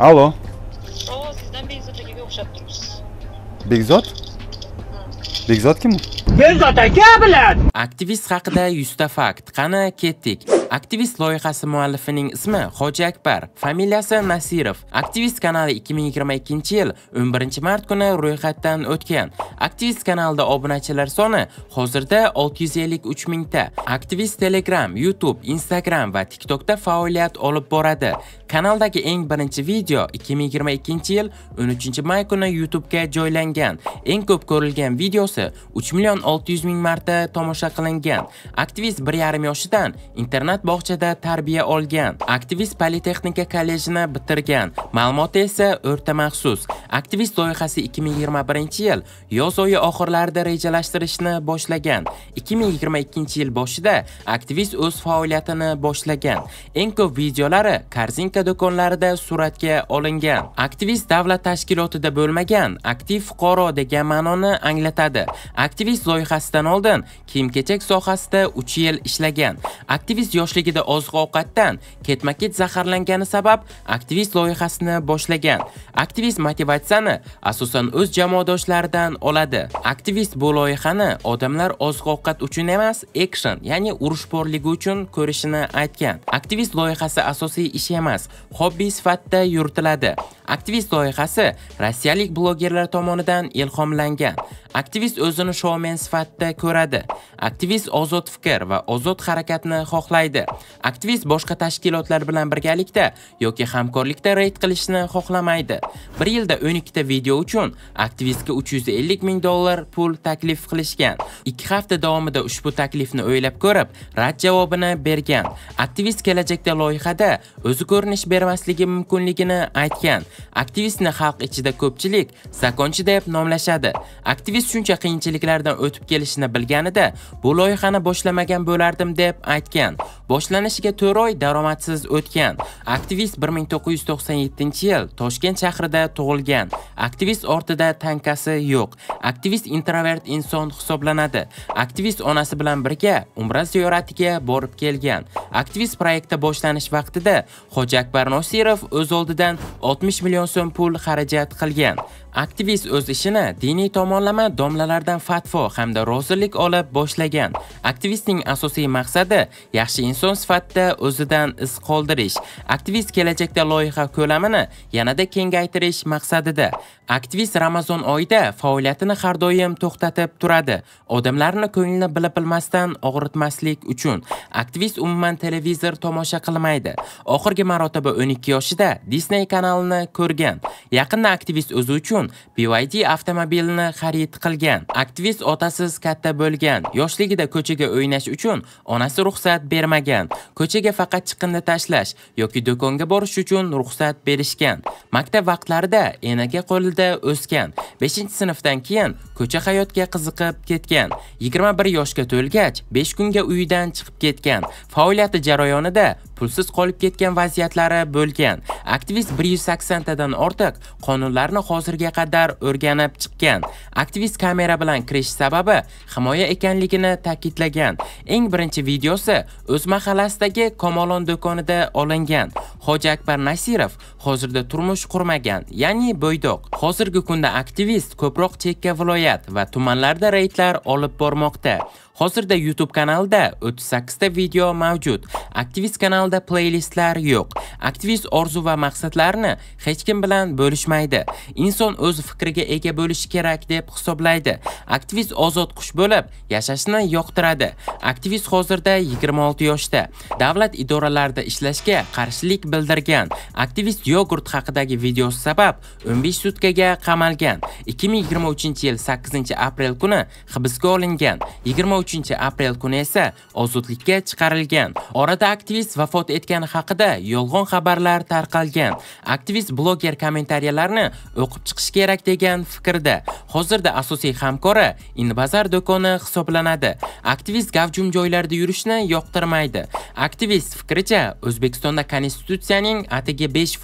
Alo. Oo sizden Bekzat akaga o'xshab turibsiz. Bekzot? Bekzot kim u? Bekzot aka bilan. Aktivist haqida 100 ta fakt. Qani ketdik. Aktivist loyihasi muallifining ismi Xoji Akbar, familiyasi Nasirov. Aktivist kanali 2022 yil 11 mart kuni ro'yxatdan o'tgan. Aktivist kanalda obunachilar soni hozirda 653 mingta. Aktivist Telegram, YouTube, Instagram va TikTokda faoliyat olib boradi. Kanaldagi eng birinchi video 2022 yil 13 may kuni YouTube ga joylangan. Eng ko'p ko'rilgan videosi 3 million 600 ming marta tomosha qilingan. Aktivist 1.5 yoshidan internet bog'chada tarbiya olgan aktivist politexnika kollejini bitirgan ma'lumoti esa o'rta maxsus aktivist loyihasi 2021 yil yoz oyi oxirlarida rejalashtirishni boshlagan 2022 yil boshida aktivist o'z faoliyatini boshlagan eng ko'p videolari korzinka do'konlarida suratga olingan aktivist davlat tashkilotida bo'lmagan aktiv fuqaro degan ma'noni anglatadi aktivist loyihasidan oldin kiyim kechak sohasida 3 yil ishlagan aktivist yoshligida oziq ovqatdan ketma ket zaharlangani sabab aktivist loyihasini boshlagan aktivist motivatsiyani asosan o'z jamoadoshlaridan oladi aktivist bu loyihani odamlar oziq ovqat uchun emas action ya'ni urushxo'rligi uchun ko'rishini aytgan aktivist loyihasi asosiy ish emas hobbi sifatida yuritiladi aktivist loyihasi rossiyalik blogerlar tomonidan ilhomlangan Aktivist o'zini shoumen sifatida ko'radi. Aktivist ozod fikr va ozod harakatni xohlaydi. Aktivist boshqa tashkilotlar bilan birgalikda yoki hamkorlikda reyd qilishni xohlamaydi. bir yilda 12 ta video uchun aktivistga 350 ming dollar pul taklif qilishgan. 2 hafta davomida ushbu taklifni o'ylab ko'rib, rad javobini bergan. Aktivist kelajakda loyihada o'zi ko'rinish bermasligi mumkinligini aytgan. Aktivistni xalq ichida ko'pchilik zakonchi deb nomlashadi. Aktivist Biz shuncha qiyinchiliklardan o'tib kelishini bilganida bu loyihani boshlamagan bo'lardim deb aytgan. Boshlanishiga 4 oy daromadsiz o'tgan. Aktivist 1997-yil Toshkent shahrida tug'ilgan. Aktivist ortida tankasi yo'q. Aktivist introvert inson hisoblanadi. Aktivist onasi bilan birga umra ziyoratiga borib kelgan. Aktivist loyihada boshlanish vaqtida Hoji Akbar Nosirov o'z oldidan 60 million so'm pul xarajat qilgan. Aktivist o'z ishini diniy tomonlama domlalardan fatvo hamda rozilik olib boshlagan. Aktivistning asosiy maqsadi yaxshi inson sifatida o'zidan iz qoldirish. Aktivist kelajakda loyiha ko'lamini yanada kengaytirish maqsadida. Aktivist Ramazon oyida faoliyatini har doim to'xtatib turadi. Odamlarni ko'nglini bilib bilmasdan og'ritmaslik uchun. Aktivist umuman televizor tomosha qilmaydi. Oxirgi marotaba 12 yoshida Disney kanalini ko'rgan. Yaqinda aktivist o'zi uchun uchun BYD avtomobilini xarid qilgan. Aktivist otasiz katta bo'lgan. Yoshligida ko'chaga o'ynash uchun onasi ruxsat bermagan. Ko'chaga faqat chiqindi tashlash yoki do'konga borish uchun ruxsat berishgan. Maktab vaqtlarida enaga qo'lida o'sgan. 5-sinfdan keyin ko'cha hayotga qiziqib ketgan. 21 yoshga to'lgach, 5 kunga uyidan chiqib ketgan. Faoliyati jarayonida pulsiz qolib ketgan vaziyatlari bo'lgan. Aktivist bir yuz saksontadan ortiq qonunlarni hozirga qadar o'rganib chiqqan. Aktivist kamera bilan kirish sababi himoya ekanligini ta'kidlagan. Eng birinchi videosi o'z mahallasidagi Komolon do'konida olingan. Hoji Akbar Nasirov hozirda turmush qurmagan, ya'ni bo'ydoq. Hozirgi kunda aktivist ko'proq chekka viloyat va tumanlarda reydlar olib bormoqda. Hozirda YouTube kanalda 38 ta video mavjud. Aktivist kanalda playlistlar yo'q. Aktivist orzu va maqsadlarini hech kim bilan bo'lishmaydi. Inson o'z fikriga ega bo'lishi kerak deb hisoblaydi. Aktivist ozod qush bo'lib yashashni yoqtiradi. Aktivist hozirda 26 yoshda. Davlat idoralarida ishlashga qarshilik bildirgan. Aktivist yogurt haqidagi videosi sabab 15 sutkaga qamalgan. 2023-yil 8-aprel kuni hibsga olingan. 23 uchinchi aprel kuni esa ozodlikka chiqarilgan orada aktivist vafot etgani haqida yolg'on xabarlar tarqalgan aktivist bloger kommentariyalarni o'qib chiqish kerak degan fikrda hozirda asosiy hamkori inbazar do'koni hisoblanadi aktivist gavjum joylarda yurishni yoqtirmaydi aktivist fikricha o'zbekistonda konstitutsiyaning atigi 5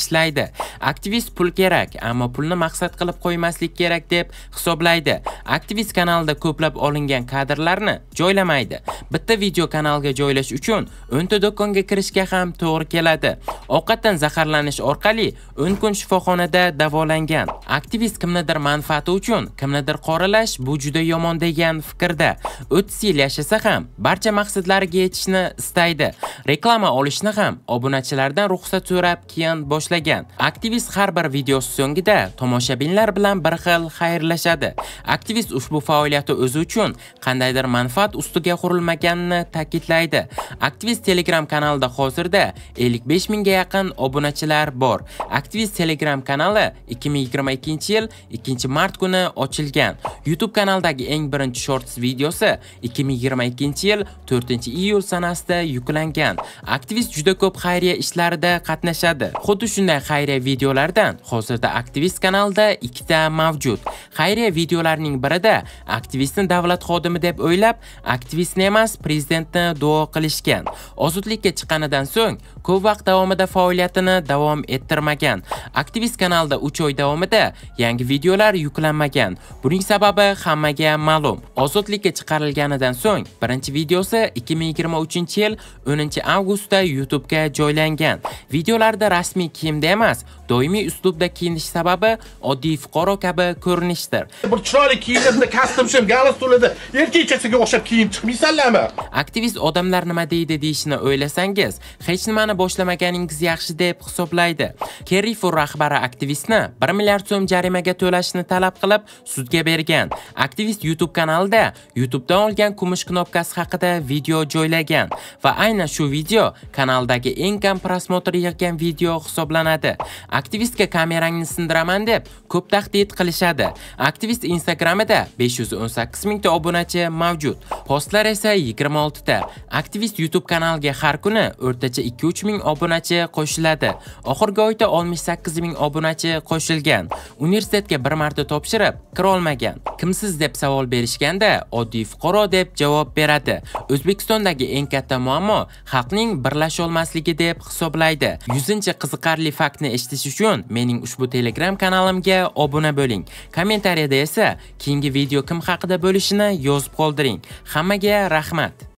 ishlaydi aktivist pul kerak ammo pulni maqsad qilib qo'ymaslik kerak deb hisoblaydi aktivist kanalida ko'plab olingan kadr nashrlarni joylamaydi. Bitta video kanalga joylash uchun 10 do'konga kirishga ham to'g'ri keladi. Ovqatdan zaharlanish orqali 10 kun shifoxonada davolangan. Aktivist kimnidir manfaati uchun kimnidir qoralash bu juda yomon degan fikrda. 30 yil yashasa ham barcha maqsadlariga yetishni istaydi. Reklama olishni ham obunachilardan ruxsat so'rab keyin boshlagan. Aktivist har bir videosi so'ngida tomoshabinlar bilan bir xil xayrlashadi. Aktivist ushbu faoliyati o'zi uchun qanday qandaydir manfaat ustiga qurilmaganini ta'kidlaydi. Aktivist Telegram kanalida hozirda 55 mingga yaqin obunachilar bor. Aktivist Telegram kanali 2022-yil 2-mart kuni ochilgan. YouTube kanaldagi eng birinchi shorts videosi 2022-yil 4-iyul sanasida yuklangan. Aktivist juda ko'p xayriya ishlarida qatnashadi. Xuddi shunday xayriya videolardan hozirda aktivist kanalida ikkita mavjud. Xayriya videolarning birida aktivistni davlat xodimi deb deb o'ylab aktivistni emas prezidentni duo qilishgan ozodlikka chiqqanidan so'ng ko'p vaqt davomida faoliyatini davom ettirmagan aktivist kanalda 3 oy davomida yangi videolar yuklanmagan buning sababi hammaga ma'lum ozodlikka chiqarilganidan so'ng birinchi videosi 2023 yil 10 avgustda youtube ga joylangan videolarda rasmiy kiyimda emas doimiy uslubda kiyinish sababi oddiy fuqaro kabi ko'rinishdir bir chiroyli kiyinib kostyum shim galstuklarda erkak kechasiga o'xshab kiyinib chiqmaysanlarmi aktivist odamlar nima deydi deyishini o'ylasangiz hech nimani boshlamaganingiz yaxshi deb hisoblaydi kerifo rahbari aktivistni 1 milliard so'm jarimaga to'lashni talab qilib sudga bergan aktivist youtube kanalida youtubedan olgan kumush knopkasi haqida video joylagan va aynan shu video kanaldagi eng kam prosmotr yig'gan video hisoblanadi aktivistga kamerangni sindiraman deb ko'p tahdid qilishadi aktivist instagramida 518 mingta obunachi mavjud. Postlar esa 26 ta. Aktivist YouTube kanaliga har kuni o'rtacha 2-3 ming obunachi qo'shiladi. Oxirgi oyda 68 ming obunachi qo'shilgan. Universitetga bir marta topshirib, kira olmagan. Kimsiz deb savol berishganda oddiy fuqaro deb javob beradi. O'zbekistondagi eng katta muammo xalqning birlasha olmasligi deb hisoblaydi. 100 chi qiziqarli faktni eshitish uchun mening ushbu Telegram kanalimga obuna bo'ling. Kommentariyada esa keyingi video kim haqida bo'lishini yozib qo'ying. qoldiring hammaga rahmat